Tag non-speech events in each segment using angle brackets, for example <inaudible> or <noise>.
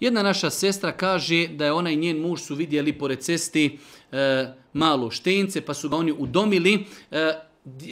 Jedna naša sestra kaže da je ona i njen muž su vidjeli pored cesti e, malo štence, pa su ga oni udomili. E,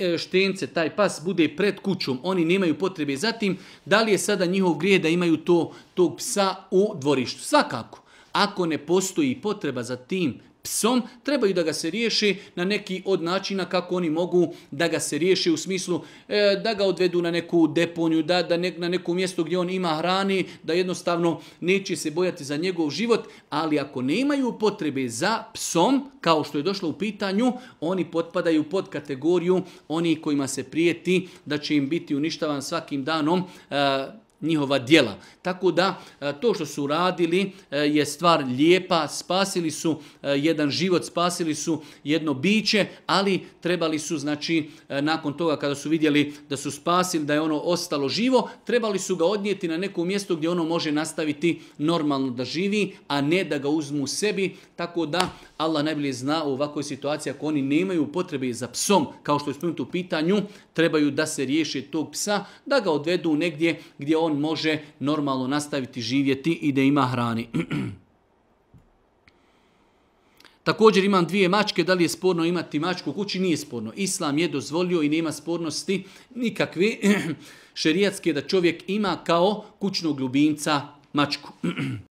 e štence, taj pas, bude pred kućom. Oni nemaju potrebe za tim. Da li je sada njihov grije da imaju to tog psa u dvorištu? Svakako. Ako ne postoji potreba za tim psom, trebaju da ga se riješe na neki od načina kako oni mogu da ga se riješe u smislu e, da ga odvedu na neku deponiju, da, da ne, na neko mjesto gdje on ima hrani, da jednostavno neće se bojati za njegov život, ali ako ne imaju potrebe za psom, kao što je došlo u pitanju, oni potpadaju pod kategoriju oni kojima se prijeti da će im biti uništavan svakim danom e, njihova dijela. Tako da e, to što su radili e, je stvar lijepa, spasili su e, jedan život, spasili su jedno biće, ali trebali su, znači, nakon toga kada su vidjeli da su spasili, da je ono ostalo živo, trebali su ga odnijeti na neko mjesto gdje ono može nastaviti normalno da živi, a ne da ga uzmu sebi. Tako da Allah najbolje zna u ovakvoj situaciji ako oni nemaju potrebe za psom, kao što je spomenuto u pitanju, trebaju da se riješe tog psa, da ga odvedu negdje gdje on može normalno nastaviti živjeti i da ima hrani. <clears throat> Također imam dvije mačke, da li je sporno imati mačku u kući? Nije sporno. Islam je dozvolio i nema spornosti nikakve <clears throat> šerijatske da čovjek ima kao kućnog ljubimca mačku. <clears throat>